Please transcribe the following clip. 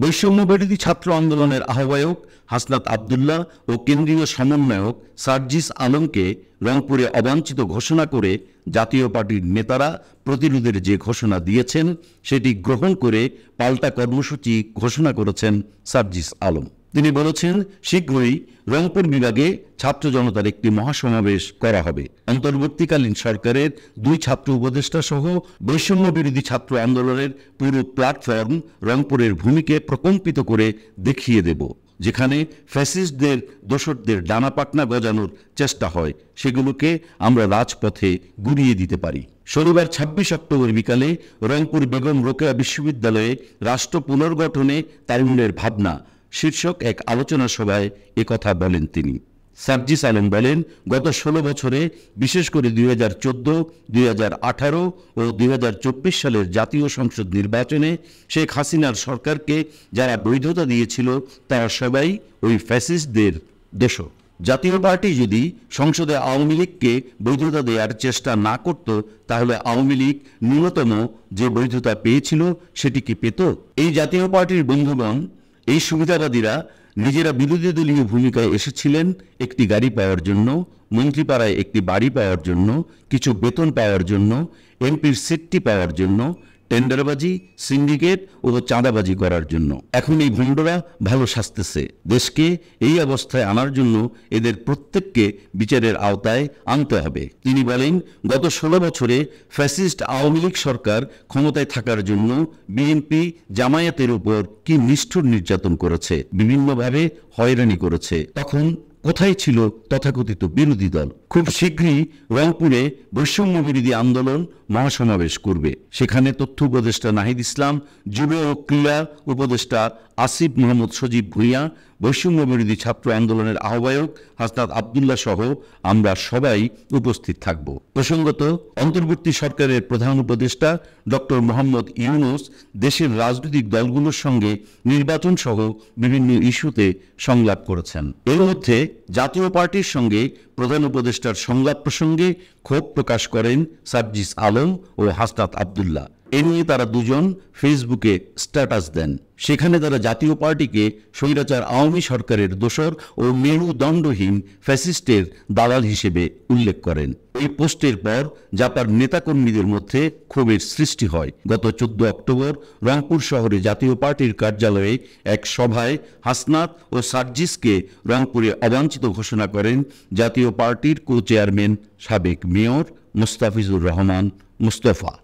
বৈষম্য বিরোধী ছাত্র আন্দোলনের আহ্বায়ক হাসনাত আবদুল্লাহ ও কেন্দ্রীয় সমন্বয়ক সার্জিস আলমকে রংপুরে অবাঞ্ছিত ঘোষণা করে জাতীয় পার্টির নেতারা প্রতিরোধের যে ঘোষণা দিয়েছেন সেটি গ্রহণ করে পাল্টা কর্মসূচি ঘোষণা করেছেন সার্জিস আলম তিনি বলেছেন শীঘ্রই রংপুর বিভাগে ছাত্র জনতার একটি মহাসমাবেশ করা হবে অন্তর্বর্তীকালীন সরকারের দুই ছাত্র উপদেষ্টা সহ বৈষম্য বিরোধী ছাত্র আন্দোলনের পুরো প্ল্যাটফর্ম রংপুরের ভূমিকে প্রকম্পিত করে দেখিয়ে দেব যেখানে ফ্যাসিস্টদের দোসরদের ডানাপাটনা গজানোর চেষ্টা হয় সেগুলোকে আমরা রাজপথে গুড়িয়ে দিতে পারি শনিবার ছাব্বিশ অক্টোবর বিকালে রংপুর বেগম রোকেয়া বিশ্ববিদ্যালয়ে রাষ্ট্র পুনর্গঠনে তারুণ্যের ভাবনা শীর্ষক এক আলোচনা সভায় একথা বলেন তিনি সার্জিস আলম বলেন গত ১৬ বছরে বিশেষ করে দুই হাজার চোদ্দ আঠারো ও দুই হাজার চব্বিশ সালের জাতীয় সংসদ নির্বাচনে শেখ হাসিনার সরকারকে যারা বৈধতা দিয়েছিল তারা সবাই ওই ফ্যাসিস্টদের দেশ জাতীয় পার্টি যদি সংসদে আওয়ামী লীগকে বৈধতা দেওয়ার চেষ্টা না করত তাহলে আওয়ামী লীগ ন্যূনতম যে বৈধতা পেয়েছিল সেটি কি পেত এই জাতীয় পার্টির বন্ধুগণ এই সুবিধাবাদীরা নিজেরা বিরোধী দলীয় ভূমিকায় এসেছিলেন একটি গাড়ি পাওয়ার জন্য মন্ত্রীপাড়ায় একটি বাড়ি পাওয়ার জন্য কিছু বেতন পাওয়ার জন্য এমপির সিটটি পাওয়ার জন্য টেন্ডারবাজি সিন্ডিকেট ও চাঁদাবাজি করার জন্য এখন এই ভণ্ডরা ভালো সাজতেছে দেশকে এই অবস্থায় আনার জন্য এদের প্রত্যেককে বিচারের আওতায় আনতে হবে তিনি বলেন গত ষোলো বছরে ফ্যাসিস্ট আওয়ামী লীগ সরকার ক্ষমতায় থাকার জন্য বিএনপি জামায়াতের উপর কি নিষ্ঠুর নির্যাতন করেছে বিভিন্নভাবে হয়রানি করেছে তখন কোথায় ছিল তথাকথিত বিরোধী দল খুব শীঘ্রই রংপুরে বৈষম্য বিরোধী আন্দোলন মহাসমাবেশ করবে সেখানে তথ্য উপদেষ্টা নাহিদ ইসলাম যুব ও ক্রীড়া উপদেষ্টা আসিফ মোহাম্মদ সজীব ভূঁইয়া বৈষম্য বিরোধী ছাত্র আন্দোলনের আহ্বায়ক হাসনাত আবদুল্লাহ সহ আমরা সবাই উপস্থিত থাকব প্রসঙ্গত অন্তর্বর্তী সরকারের প্রধান উপদেষ্টা ডক্টর মোহাম্মদ ইউনুস দেশের রাজনৈতিক দলগুলোর সঙ্গে নির্বাচন সহ বিভিন্ন ইস্যুতে সংলাপ করেছেন এর মধ্যে জাতীয় পার্টির সঙ্গে প্রধান উপদেষ্টার সংলাপ প্রসঙ্গে ক্ষোভ প্রকাশ করেন সাবজিস আলম ও হাসনাত আবদুল্লাহ এ নিয়ে তারা দুজন ফেসবুকে স্ট্যাটাস দেন সেখানে তারা জাতীয় পার্টিকে স্বৈরাচার আওয়ামী সরকারের দোসর ও মেরুদণ্ডহীন ফ্যাসিস্টের দালাল হিসেবে উল্লেখ করেন এই পোস্টের পর জাপার নেতাকর্মীদের মধ্যে ক্ষোভের সৃষ্টি হয় গত চোদ্দ অক্টোবর রংপুর শহরে জাতীয় পার্টির কার্যালয়ে এক সভায় হাসনাত ও সার্জিসকে রংপুরে অবাঞ্ছিত ঘোষণা করেন জাতীয় পার্টির কো চেয়ারম্যান সাবেক মেয়র মোস্তাফিজুর রহমান মুস্তফা